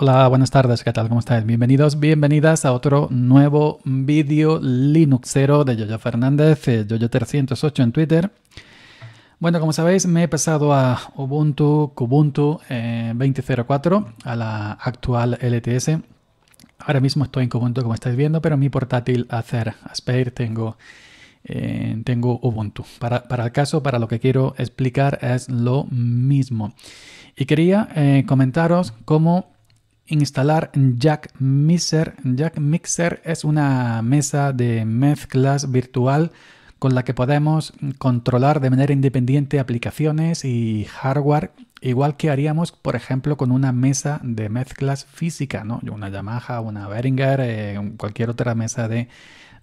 Hola, buenas tardes, ¿qué tal? ¿Cómo estáis? Bienvenidos, bienvenidas a otro nuevo vídeo Linuxero de Yoyo Fernández, eh, Yoyo308 en Twitter. Bueno, como sabéis, me he pasado a Ubuntu, Kubuntu 20.04, eh, a la actual LTS. Ahora mismo estoy en Kubuntu, como estáis viendo, pero mi portátil hacer Aspire tengo, eh, tengo Ubuntu. Para, el caso, para lo que quiero explicar es lo mismo. Y quería comentaros cómo instalar Jack Mixer. Jack Mixer es una mesa de mezclas virtual con la que podemos controlar de manera independiente aplicaciones y hardware, igual que haríamos, por ejemplo, con una mesa de mezclas física, ¿no? una Yamaha, una Behringer, eh, cualquier otra mesa de,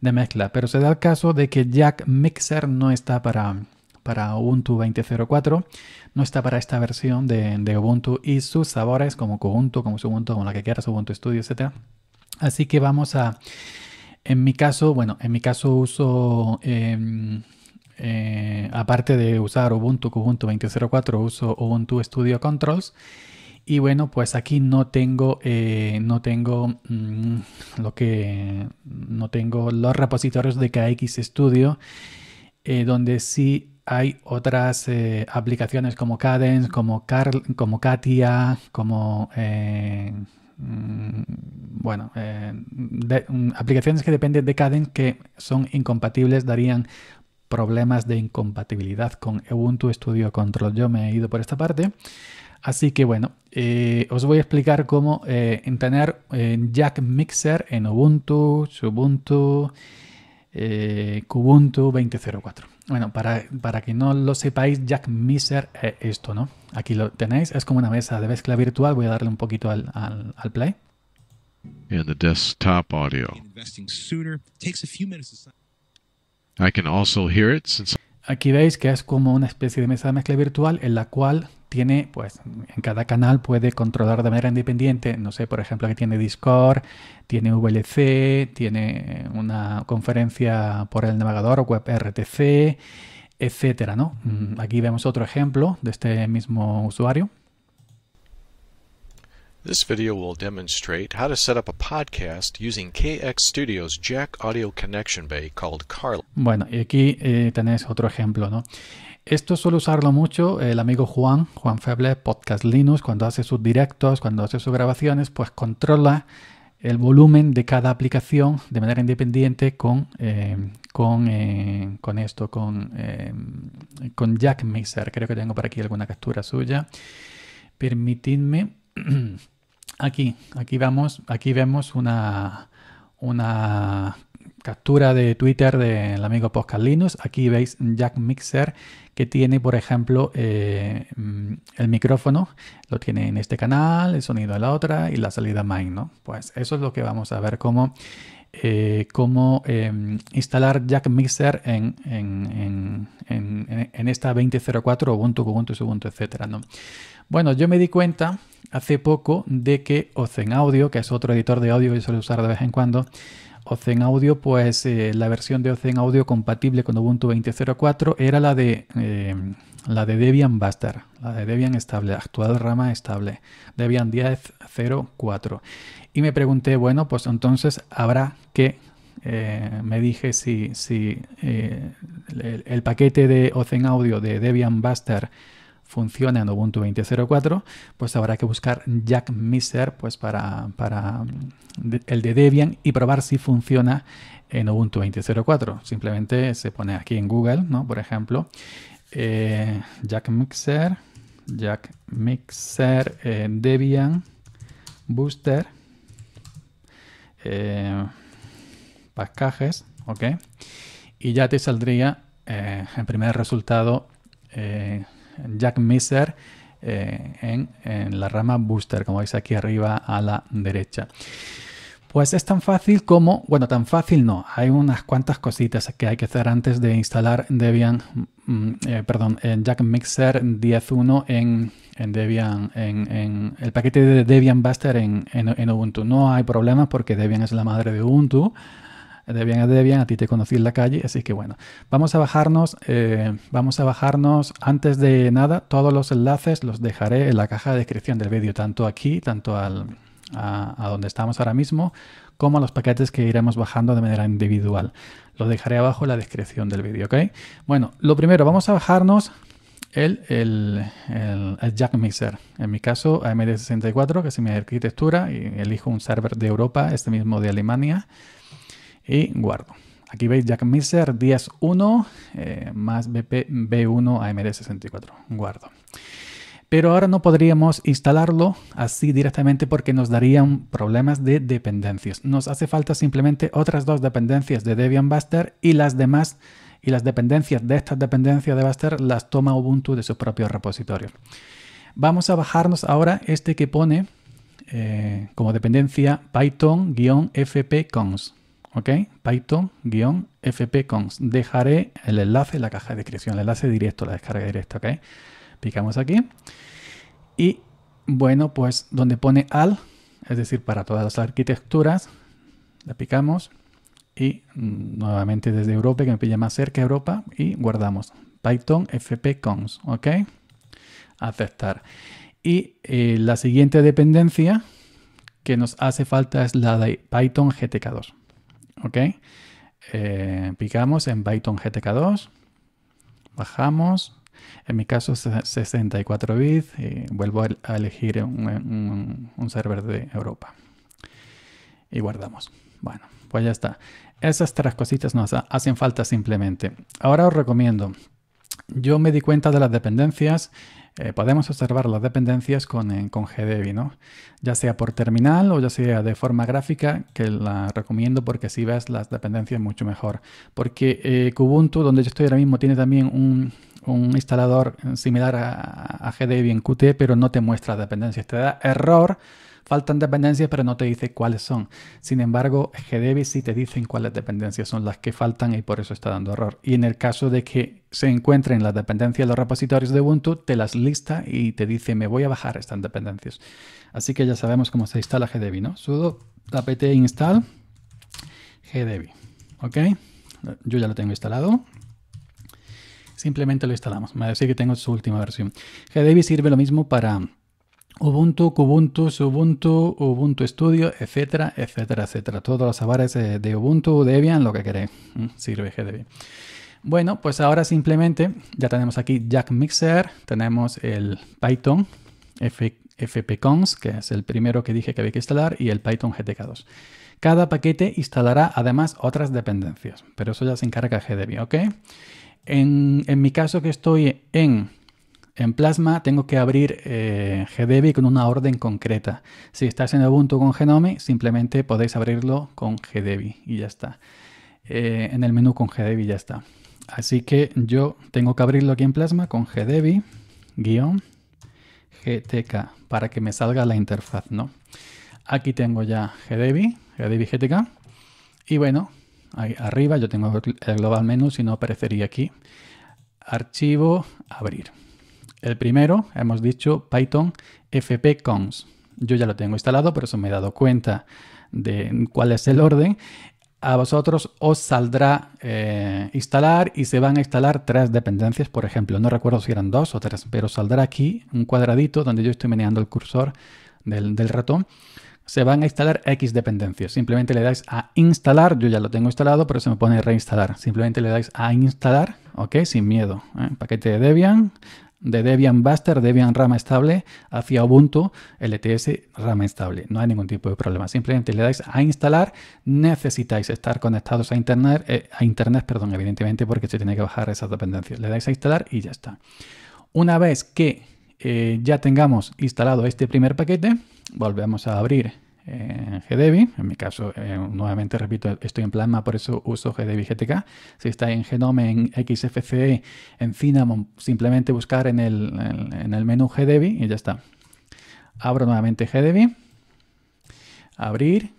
mezcla. Pero se da el caso de que Jack Mixer no está para, para Ubuntu 20.04, no está para esta versión de, Ubuntu y sus sabores como Ubuntu, como Ubuntu, como la que quieras, Ubuntu Studio, etc. Así que vamos a, en mi caso, bueno, en mi caso uso... Em, eh, aparte de usar Ubuntu, Ubuntu 20.04, uso Ubuntu Studio Controls. Y bueno, pues aquí no tengo, eh, no tengo mm, lo que, no tengo los repositorios de KX Studio, eh, donde sí hay otras eh, aplicaciones como Cadence, como, como Katia, como... Eh, mm, bueno, eh, mm, aplicaciones que dependen de Cadence que son incompatibles darían problemas de incompatibilidad con Ubuntu Studio Control. Yo me he ido por esta parte. Así que bueno, os voy a explicar cómo tener Jack Mixer en Ubuntu, Ubuntu eh, Kubuntu 2004. Bueno, para, para que no lo sepáis, Jack Miser es esto, ¿no? Aquí lo tenéis, es como una mesa de mezcla virtual. Voy a darle un poquito al, al, al play. And the desktop audio. Aquí veis que es como una especie de mesa de mezcla virtual en la cual tiene, pues en cada canal puede controlar de manera independiente, no sé, por ejemplo, que tiene Discord, tiene VLC, tiene una conferencia por el navegador WebRTC, etcétera, ¿no? Mm, aquí vemos otro ejemplo de este mismo usuario video podcast using KX Studio's Jack Audio Connection Bay Bueno, y aquí eh, tenéis otro ejemplo, ¿no? Esto suele usarlo mucho el amigo Juan, Juan Feble, Podcast Linux, cuando hace sus directos, cuando hace sus grabaciones, pues controla el volumen de cada aplicación de manera independiente con, eh, eh, con, esto, con, con Jack Mixer. Creo que tengo por aquí alguna captura suya. Permitidme Aquí, aquí vamos, aquí vemos una, una captura de Twitter del amigo Postcalinos. Aquí veis Jack Mixer que tiene, por ejemplo, eh, mm, el micrófono, lo tiene en este canal, el sonido en la otra y la salida main, ¿no? Pues eso es lo que vamos a ver cómo, eh, cómo em, instalar Jack Mixer en, esta 20.04 Ubuntu, Ubuntu, Ubuntu, etcétera, ¿no? Bueno, yo me di cuenta hace poco de que Ozen Audio, que es otro editor de audio que suelo usar de vez en cuando, Ozen Audio, pues eh, la versión de Ozen Audio compatible con Ubuntu 20.04 era la de, eh, la de Debian Buster, la de Debian estable, actual rama estable, Debian 10.04. Y me pregunté, bueno, pues entonces habrá que... Eh, me dije si, si el, el, paquete de Ozen Audio de Debian Buster funciona en Ubuntu 20.04, pues habrá que buscar Jack Miser pues para, para mm, el de Debian y probar si funciona en Ubuntu 20.04. Simplemente se pone aquí en Google, ¿no? Por ejemplo, eh, Jack Mixer, Jack Mixer, eh, Debian, Booster, eh, ¿ok? Y ya te saldría el eh, primer resultado Jack Miser eh, en, la rama booster, como veis aquí arriba a la derecha. Pues es tan fácil como, bueno, tan fácil no, hay unas cuantas cositas que hay que hacer antes de instalar Debian, mm, eh, perdón, Jack Mixer 10.1 en, en, Debian, en, el paquete de Debian Buster en, Ubuntu. No hay problema porque Debian es la madre de Ubuntu, Debian de Debian, a ti te conocí en la calle, así que bueno, vamos a bajarnos, eh, vamos a bajarnos antes de nada, todos los enlaces los dejaré en la caja de descripción del vídeo, tanto aquí, tanto al, a, donde estamos ahora mismo, como a los paquetes que iremos bajando de manera individual. Los dejaré abajo en la descripción del vídeo, ¿ok? Bueno, lo primero, vamos a bajarnos el, el, el, Jack Mixer. En mi caso, AMD64, que es mi arquitectura, y elijo un server de Europa, este mismo de Alemania y guardo. Aquí veis Jack Miser, eh, más BP B1 AMD64. Guardo. Pero ahora no podríamos instalarlo así directamente porque nos darían problemas de dependencias. Nos hace falta simplemente otras dos dependencias de Debian Buster y las demás y las dependencias de estas dependencias de Buster las toma Ubuntu de su propio repositorio. Vamos a bajarnos ahora este que pone eh, como dependencia python-fpcons. ¿ok? cons. Dejaré el enlace en la caja de descripción, el enlace directo, la descarga directa, ¿ok? Picamos aquí. Y bueno, pues donde pone al, es decir, para todas las arquitecturas, la picamos y mm, nuevamente desde Europa, que me pilla más cerca Europa, y guardamos. Python fpconst, ¿ok? Aceptar. Y eh, la siguiente dependencia que nos hace falta es la de Python GTK2. ¿Ok? Eh, picamos en Python GTK2, bajamos, en mi caso 64 bits, vuelvo a elegir un, un server de Europa. Y guardamos. Bueno, pues ya está. Esas tres cositas nos hacen falta simplemente. Ahora os recomiendo. Yo me di cuenta de las dependencias eh, podemos observar las dependencias con, eh, con ¿no? ya sea por terminal o ya sea de forma gráfica, que la recomiendo porque si ves las dependencias mucho mejor. Porque eh, Kubuntu, donde yo estoy ahora mismo, tiene también un, instalador similar a, a en Qt, pero no te muestra dependencias, te da error Faltan dependencias, pero no te dice cuáles son. Sin embargo, GDB sí te dicen cuáles dependencias son las que faltan y por eso está dando error. Y en el caso de que se encuentren las dependencias de los repositorios de Ubuntu, te las lista y te dice, me voy a bajar estas dependencias. Así que ya sabemos cómo se instala GDB, ¿no? sudo apt install GDB, ¿ok? Yo ya lo tengo instalado, simplemente lo instalamos. Me decir que tengo su última versión. GDB sirve lo mismo para Ubuntu, Ubuntu, Ubuntu, Ubuntu Studio, etcétera, etcétera, etcétera. Todos los avares eh, de Ubuntu, Debian, lo que queréis. Mm, sirve GDB. Bueno, pues ahora simplemente ya tenemos aquí Jack Mixer, tenemos el Python fpcons, que es el primero que dije que había que instalar, y el Python GTK2. Cada paquete instalará además otras dependencias, pero eso ya se encarga GDB, ¿ok? en mi caso que estoy en en Plasma tengo que abrir eh, GDB con una orden concreta. Si estás en Ubuntu con Genome, simplemente podéis abrirlo con GDB y ya está. Eh, en el menú con GDB ya está. Así que yo tengo que abrirlo aquí en Plasma con GDB guión GTK para que me salga la interfaz, ¿no? Aquí tengo ya GDB, GDB GTK. Y bueno, ahí arriba yo tengo el global menú, si no aparecería aquí. Archivo, abrir. El primero, hemos dicho, Python FPCons. Yo ya lo tengo instalado, por eso me he dado cuenta de cuál es el orden. A vosotros os saldrá eh, instalar y se van a instalar tres dependencias, por ejemplo. No recuerdo si eran dos o tres, pero saldrá aquí un cuadradito donde yo estoy meneando el cursor del, ratón se van a instalar X dependencias. Simplemente le dais a instalar, yo ya lo tengo instalado, pero se me pone reinstalar. Simplemente le dais a instalar, ¿ok? Sin miedo. ¿eh? Paquete de Debian, de Debian Buster, Debian rama estable, hacia Ubuntu, LTS rama estable. No hay ningún tipo de problema. Simplemente le dais a instalar. Necesitáis estar conectados a internet, eh, a internet perdón, evidentemente, porque se tiene que bajar esas dependencias. Le dais a instalar y ya está. Una vez que eh, ya tengamos instalado este primer paquete, volvemos a abrir en GDB. En mi caso, eh, nuevamente repito, estoy en Plasma, por eso uso GDB GTK. Si está en Genome, en XFCE, en Cinnamon, simplemente buscar en el, menú GDB y ya está. Abro nuevamente GDB. Abrir.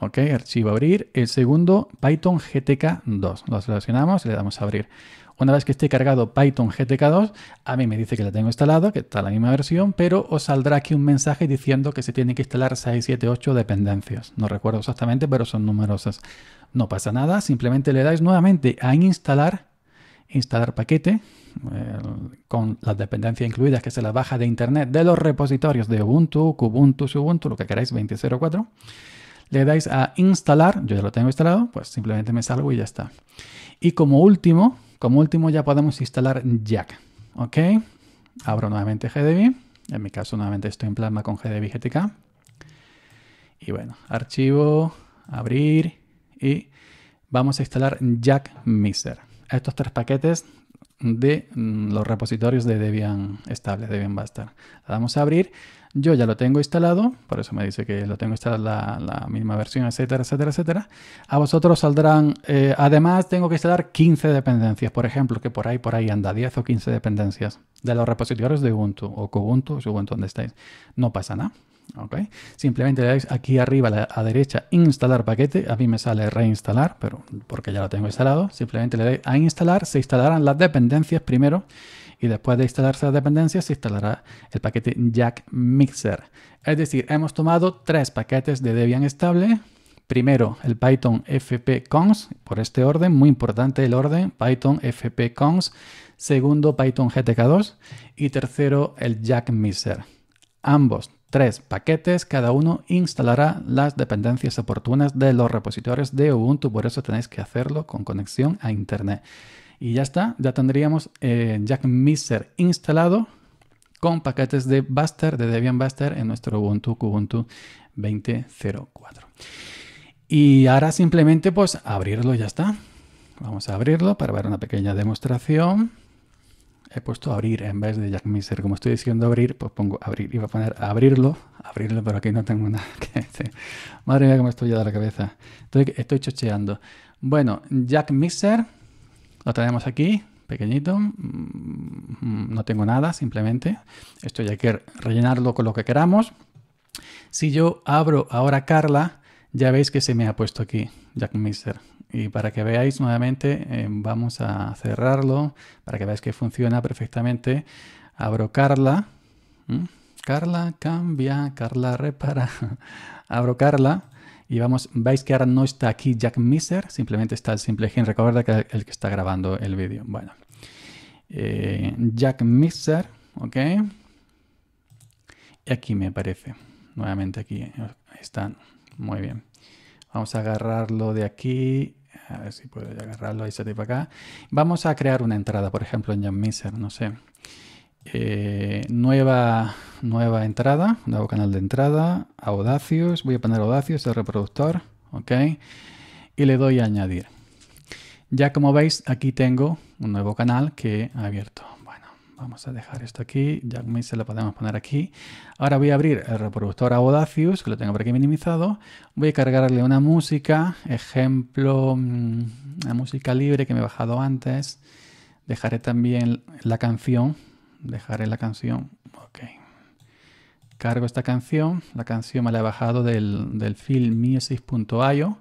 Ok, archivo abrir. El segundo, Python GTK2. Lo seleccionamos, y le damos a abrir. Una vez que esté cargado Python GTK2, a mí me dice que la tengo instalada, que está la misma versión, pero os saldrá aquí un mensaje diciendo que se tienen que instalar 6, 7, 8 dependencias. No recuerdo exactamente, pero son numerosas. No pasa nada, simplemente le dais nuevamente a instalar, instalar paquete, con las dependencias incluidas que se la baja de internet de los repositorios de Ubuntu, Kubuntu, Ubuntu, lo que queráis, 20.04 le dais a instalar, yo ya lo tengo instalado, pues simplemente me salgo y ya está. Y como último, como último ya podemos instalar Jack. ¿Ok? Abro nuevamente GDB. En mi caso nuevamente estoy en Plasma con GDB GTK. Y bueno, archivo, abrir y vamos a instalar Jack Mixer. Estos tres paquetes de los repositorios de Debian estable, Debian Bastard. Le damos a abrir, yo ya lo tengo instalado, por eso me dice que lo tengo instalado la, la misma versión, etcétera, etcétera, etcétera. A vosotros saldrán, eh, además tengo que instalar 15 dependencias, por ejemplo, que por ahí, por ahí anda 10 o 15 dependencias de los repositorios de Ubuntu o Kubuntu, según Ubuntu donde estáis. No pasa nada. Okay. Simplemente le dais aquí arriba a la derecha instalar paquete, a mí me sale reinstalar, pero porque ya lo tengo instalado, simplemente le dais a instalar, se instalarán las dependencias primero y después de instalarse las dependencias se instalará el paquete Jack Mixer. Es decir, hemos tomado tres paquetes de Debian estable. Primero, el Python FPCons por este orden, muy importante el orden, Python FPCons. Segundo, Python gtk2. Y tercero, el Jack Mixer. Ambos tres paquetes, cada uno instalará las dependencias oportunas de los repositorios de Ubuntu, por eso tenéis que hacerlo con conexión a Internet. Y ya está, ya tendríamos eh, Jack Mixer instalado con paquetes de Buster, de Debian Buster en nuestro Ubuntu Ubuntu 20.04. Y ahora simplemente pues abrirlo ya está. Vamos a abrirlo para ver una pequeña demostración. He puesto abrir en vez de Jack Miser. Como estoy diciendo abrir, pues pongo abrir. Iba a poner abrirlo, abrirlo, pero aquí no tengo nada que Madre mía, cómo estoy ya de la cabeza. Estoy, estoy chocheando. Bueno, Jack Miser lo tenemos aquí, pequeñito. Mm, no tengo nada, simplemente. Esto ya hay que rellenarlo con lo que queramos. Si yo abro ahora Carla, ya veis que se me ha puesto aquí Jack Mister. Y para que veáis nuevamente, eh, vamos a cerrarlo para que veáis que funciona perfectamente. Abro Carla. Mm, Carla cambia, Carla repara. Abro Carla y vamos, veis que ahora no está aquí Jack Miser, simplemente está el simple Henry. Recuerda que el que está grabando el vídeo. Bueno, eh, Jack Miser, ok. Y aquí me parece, nuevamente aquí eh, están. Muy bien. Vamos a agarrarlo de aquí. A ver si puedo agarrarlo. Ahí se para acá. Vamos a crear una entrada, por ejemplo, en Jack Miser, no sé. Eh, nueva, nueva entrada, nuevo canal de entrada, Audacios, voy a poner Audacios, el reproductor, ok, y le doy a añadir. Ya como veis, aquí tengo un nuevo canal que ha abierto. Bueno, vamos a dejar esto aquí, ya se lo podemos poner aquí. Ahora voy a abrir el reproductor Audacious, que lo tengo por aquí minimizado. Voy a cargarle una música, ejemplo, mm, una música libre que me he bajado antes. Dejaré también la canción Dejaré la canción. Ok. Cargo esta canción. La canción me la he bajado del, del music.io.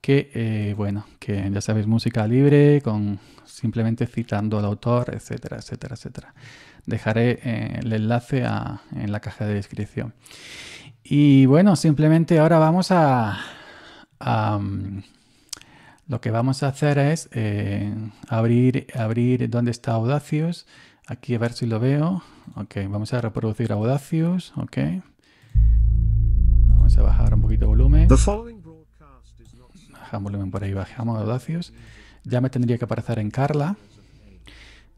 que, eh, bueno, que ya sabéis, música libre, con simplemente citando al autor, etcétera, etcétera, etcétera. Dejaré eh, el enlace en la caja de descripción. Y bueno, simplemente ahora vamos a... Mm, lo que vamos a hacer es eh, abrir, abrir dónde está Audacious Aquí a ver si lo veo. Ok, vamos a reproducir Audacius. Ok. Vamos a bajar un poquito el volumen. Bajamos volumen por ahí, bajamos Audacious. Ya me tendría que aparecer en Carla.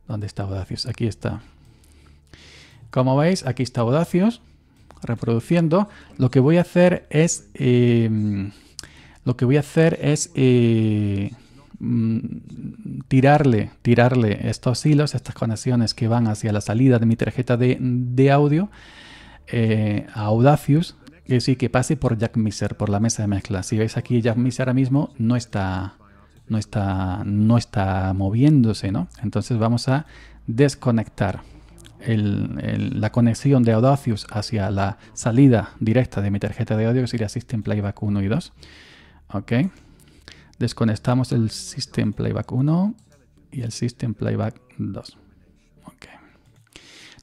¿Dónde está Audacious? Aquí está. Como veis, aquí está Audacius reproduciendo. Lo que voy a hacer es... Eh, lo que voy a hacer es... Eh, Mm, tirarle, tirarle estos hilos, estas conexiones que van hacia la salida de mi tarjeta de, audio eh, a Audacious, que sí, que pase por Jack Mixer por la mesa de mezcla. Si veis aquí, Jack Mixer ahora mismo no está, no está, no está moviéndose, ¿no? Entonces vamos a desconectar la conexión de Audacious hacia la salida directa de mi tarjeta de audio, que sería System Playback 1 y 2. Ok. Desconectamos el System Playback 1 y el System Playback 2.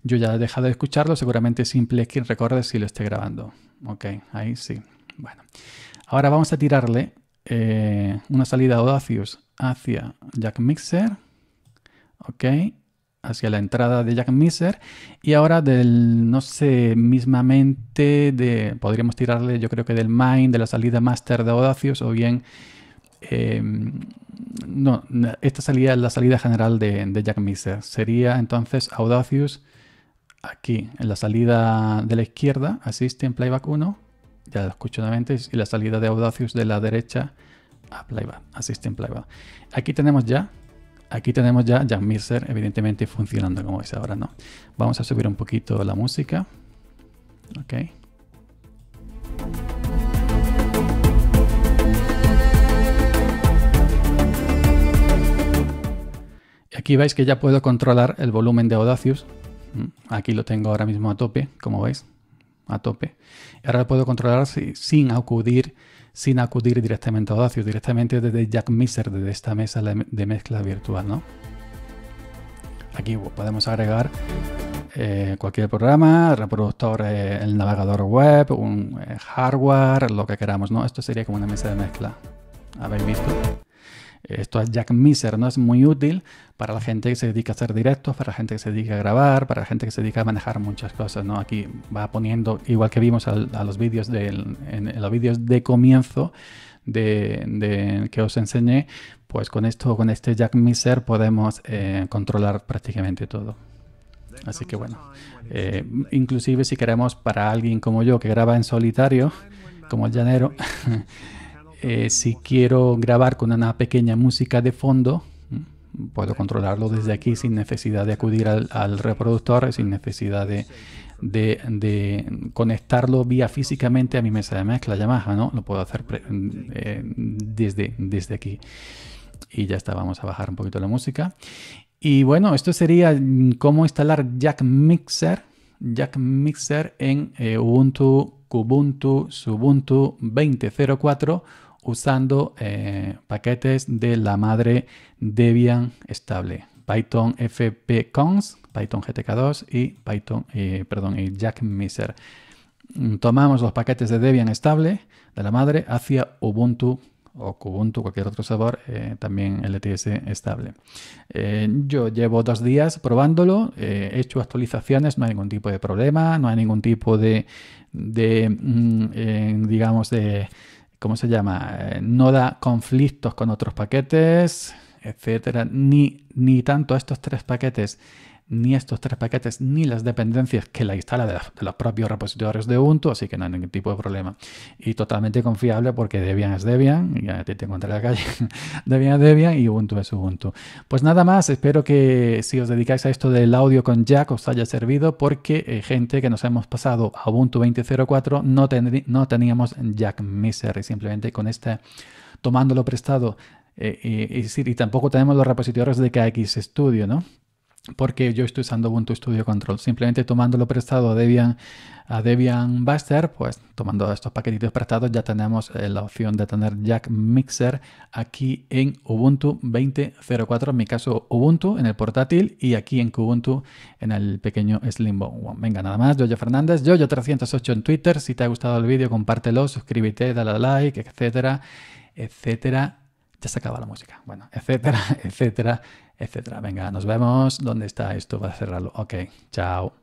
Yo ya he dejado de escucharlo, seguramente simple quien recuerde si lo esté grabando. Ok, ahí sí. Bueno, ahora vamos a tirarle eh, una salida Audacious hacia Jack Mixer. Ok, hacia la entrada de Jack Mixer. Y ahora del, no sé, mismamente de, podríamos tirarle yo creo que del main, de la salida master de Audacious o bien Em, no, esta salida la salida general de, Jack Miser. Sería entonces Audacious aquí, en la salida de la izquierda, asiste playback 1, ya lo escucho nuevamente, y la salida de Audacious de la derecha a playback, asiste playback. Aquí tenemos ya, aquí tenemos ya Jack Miser, evidentemente funcionando como es ahora, ¿no? Vamos a subir un poquito la música. ok Aquí veis que ya puedo controlar el volumen de Audacious. Mm, aquí lo tengo ahora mismo a tope, como veis, a tope. Y Ahora lo puedo controlar sin acudir, sin acudir directamente a Audacious, directamente desde Jack Miser, desde esta mesa de mezcla virtual, ¿no? Aquí pues, podemos agregar eh, cualquier programa, reproductor, eh, el navegador web, un eh, hardware, lo que queramos, ¿no? Esto sería como una mesa de mezcla. ¿Habéis visto? esto es Jack Miser, ¿no? Es muy útil para la gente que se dedica a hacer directos, para la gente que se dedica a grabar, para la gente que se dedica a manejar muchas cosas, ¿no? Aquí va poniendo, igual que vimos a los vídeos en, los vídeos de comienzo, de, que os enseñé, pues con esto, con este Jack Miser podemos eh, controlar prácticamente todo. Así que bueno, eh, inclusive si queremos para alguien como yo que graba en solitario, como el llanero, Eh, si quiero grabar con una pequeña música de fondo, puedo controlarlo desde aquí sin necesidad de acudir al, reproductor, sin necesidad de, conectarlo vía físicamente a mi mesa de mezcla Yamaha, ¿no? Lo puedo hacer eh, desde, desde aquí. Y ya está, vamos a bajar un poquito la música. Y bueno, esto sería mm, cómo instalar Jack Mixer, Jack Mixer en eh, Ubuntu, Kubuntu, Subuntu 2004 usando eh, paquetes de la madre Debian estable. Python FPCons, Python gtk2 y Python, eh, perdón, Jack Tomamos los paquetes de Debian estable de la madre hacia Ubuntu o Kubuntu, cualquier otro sabor, eh, también LTS estable. yo llevo dos días probándolo, he hecho actualizaciones, no hay ningún tipo de problema, no hay ningún tipo de, mm, digamos, de ¿cómo se llama? Eh, no da conflictos con otros paquetes, etcétera, ni, ni tanto estos tres paquetes ni estos tres paquetes ni las dependencias que la instala de, los propios repositorios de Ubuntu, así que no hay ningún tipo de problema. Y totalmente confiable porque Debian es Debian, y te encuentras en la calle, Debian es Debian y Ubuntu es Ubuntu. Pues nada más, espero que si os dedicáis a esto del audio con Jack os haya servido porque eh, gente que nos hemos pasado a Ubuntu 20.04 no, no teníamos Jack Misery, simplemente con este tomándolo prestado eh, y, tampoco tenemos los repositorios de KX Studio, ¿no? porque yo estoy usando Ubuntu Studio Control. Simplemente tomándolo prestado a Debian, a Debian Buster, pues tomando estos paquetitos prestados ya tenemos eh, la opción de tener Jack Mixer aquí en Ubuntu 20.04, en mi caso Ubuntu en el portátil y aquí en Kubuntu en el pequeño Slimbo. venga, nada más, Yoyo Fernández, Yoyo308 en Twitter. Si te ha gustado el vídeo, compártelo, suscríbete, dale a like, etcétera, etcétera. Ya se acaba la música. Bueno, etcétera, etcétera etcétera. Venga, nos vemos. ¿Dónde está esto? Va a cerrarlo. Ok, chao.